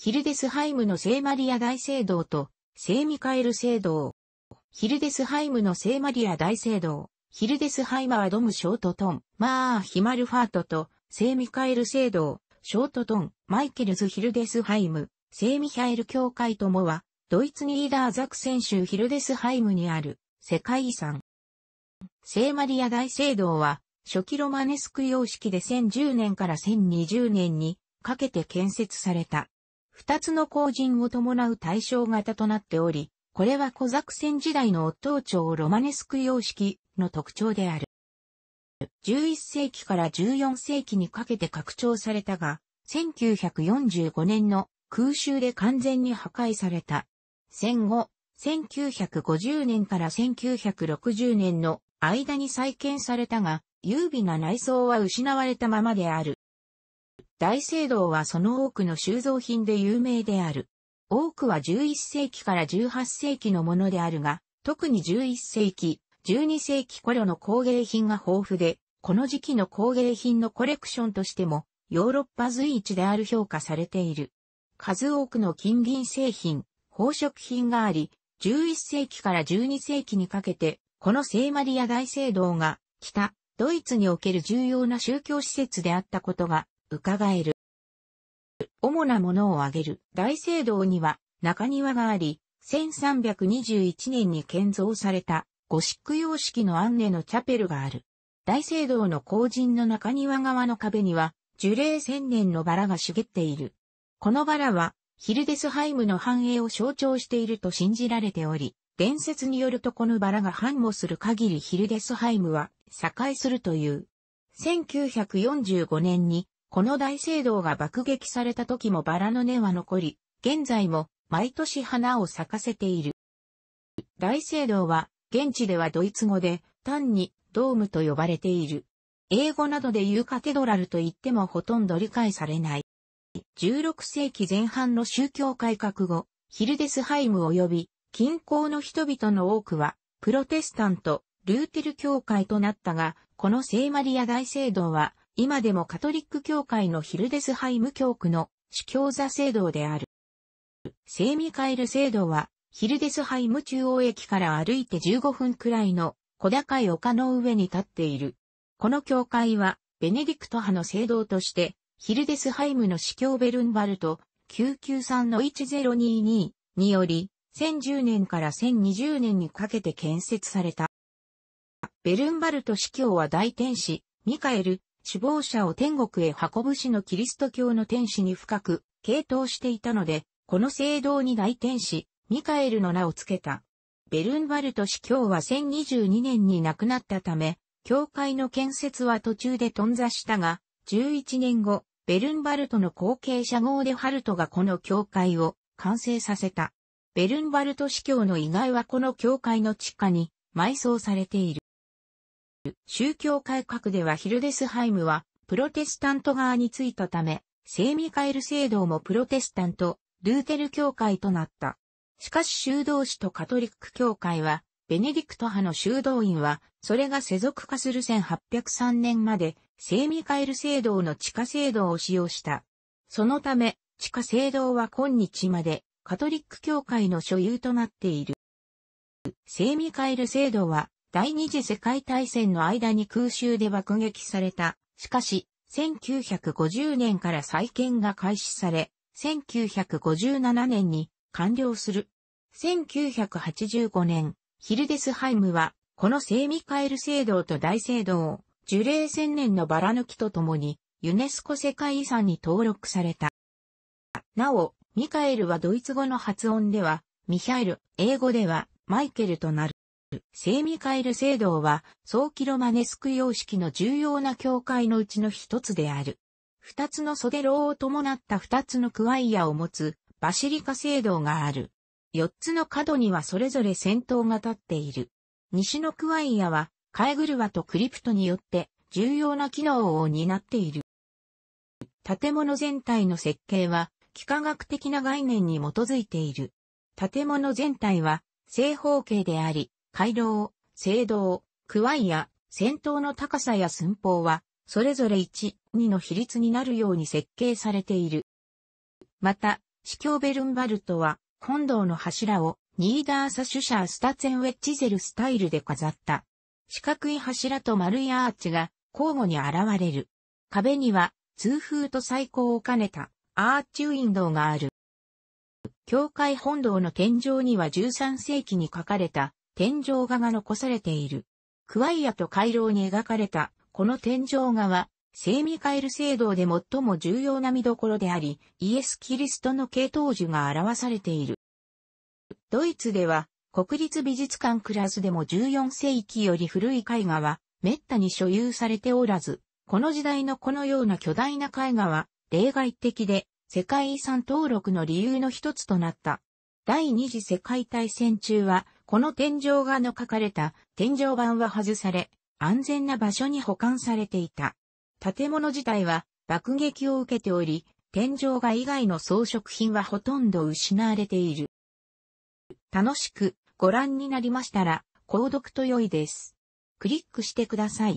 ヒルデスハイムの聖マリア大聖堂と、聖ミカエル聖堂。ヒルデスハイムの聖マリア大聖堂、ヒルデスハイマはドムショートトン、マーヒマルファートと、聖ミカエル聖堂、ショートトン、マイケルズ・ヒルデスハイム、聖ミハエル教会ともは、ドイツにーダーザクセン州ヒルデスハイムにある、世界遺産。聖マリア大聖堂は、初期ロマネスク様式で1010年から1020年にかけて建設された。二つの後人を伴う対象型となっており、これは小作戦時代のオットー朝ロマネスク様式の特徴である。11世紀から14世紀にかけて拡張されたが、1945年の空襲で完全に破壊された。戦後、1950年から1960年の間に再建されたが、優美な内装は失われたままである。大聖堂はその多くの収蔵品で有名である。多くは11世紀から18世紀のものであるが、特に11世紀、12世紀頃の工芸品が豊富で、この時期の工芸品のコレクションとしても、ヨーロッパ随一である評価されている。数多くの金銀製品、宝飾品があり、11世紀から12世紀にかけて、この聖マリア大聖堂が、北、ドイツにおける重要な宗教施設であったことが伺える。主なものを挙げる大聖堂には中庭があり、1321年に建造されたゴシック様式のアンネのチャペルがある。大聖堂の後陣の中庭側の壁には樹齢千年のバラが茂っている。このバラはヒルデスハイムの繁栄を象徴していると信じられており、伝説によるとこのバラが繁茂する限りヒルデスハイムは栄するという。1945年にこの大聖堂が爆撃された時もバラの根は残り、現在も毎年花を咲かせている。大聖堂は、現地ではドイツ語で、単にドームと呼ばれている。英語などで言うカテドラルと言ってもほとんど理解されない。16世紀前半の宗教改革後、ヒルデスハイム及び近郊の人々の多くは、プロテスタント、ルーテル教会となったが、この聖マリア大聖堂は、今でもカトリック教会のヒルデスハイム教区の主教座聖堂である。聖ミカエル聖堂は、ヒルデスハイム中央駅から歩いて15分くらいの小高い丘の上に立っている。この教会は、ベネディクト派の聖堂として、ヒルデスハイムの司教ベルンバルト993-1022により、1010年から1020年にかけて建設された。ベルンバルト司教は大天使、ミカエル、首謀者を天国へ運ぶ死のキリスト教の天使に深く、傾倒していたので、この聖堂に大天使、ミカエルの名を付けた。ベルンバルト司教は1022年に亡くなったため、教会の建設は途中で頓挫したが、11年後、ベルンバルトの後継者号でハルトがこの教会を完成させた。ベルンバルト司教の遺骸はこの教会の地下に埋葬されている。宗教改革ではヒルデスハイムは、プロテスタント側についたため、聖ミカエル聖堂もプロテスタント、ルーテル教会となった。しかし修道士とカトリック教会は、ベネディクト派の修道院は、それが世俗化する1803年まで、聖ミカエル聖堂の地下聖堂を使用した。そのため、地下聖堂は今日まで、カトリック教会の所有となっている。聖ミカエル聖堂は、第二次世界大戦の間に空襲で爆撃された。しかし、1950年から再建が開始され、1957年に完了する。1985年、ヒルデスハイムは、この聖ミカエル聖堂と大聖堂を、樹齢千年のバラ抜きとともに、ユネスコ世界遺産に登録された。なお、ミカエルはドイツ語の発音では、ミヒャエル、英語では、マイケルとなる。セ聖ミカエル聖堂は、ーキロマネスク様式の重要な教会のうちの一つである。二つの袖楼を伴った二つのクワイヤを持つ、バシリカ聖堂がある。四つの角にはそれぞれ先頭が立っている。西のクワイヤは、カエグルワとクリプトによって、重要な機能を担っている。建物全体の設計は、幾何学的な概念に基づいている。建物全体は、正方形であり、回廊、聖堂、クワイア、戦闘の高さや寸法は、それぞれ1、2の比率になるように設計されている。また、司教ベルンバルトは、本堂の柱を、ニーダーサシュシャースタツェンウェッチゼルスタイルで飾った。四角い柱と丸いアーチが交互に現れる。壁には通風と最高を兼ねたアーチウィンドウがある。教会本堂の天井には13世紀に書かれた天井画が残されている。クワイアと回廊に描かれた、この天井画は、聖ミカエル聖堂で最も重要な見どころであり、イエス・キリストの系統樹が表されている。ドイツでは、国立美術館クラスでも14世紀より古い絵画は、滅多に所有されておらず、この時代のこのような巨大な絵画は、例外的で、世界遺産登録の理由の一つとなった。第二次世界大戦中は、この天井画の書かれた天井板は外され、安全な場所に保管されていた。建物自体は爆撃を受けており、天井画以外の装飾品はほとんど失われている。楽しくご覧になりましたら、購読と良いです。クリックしてください。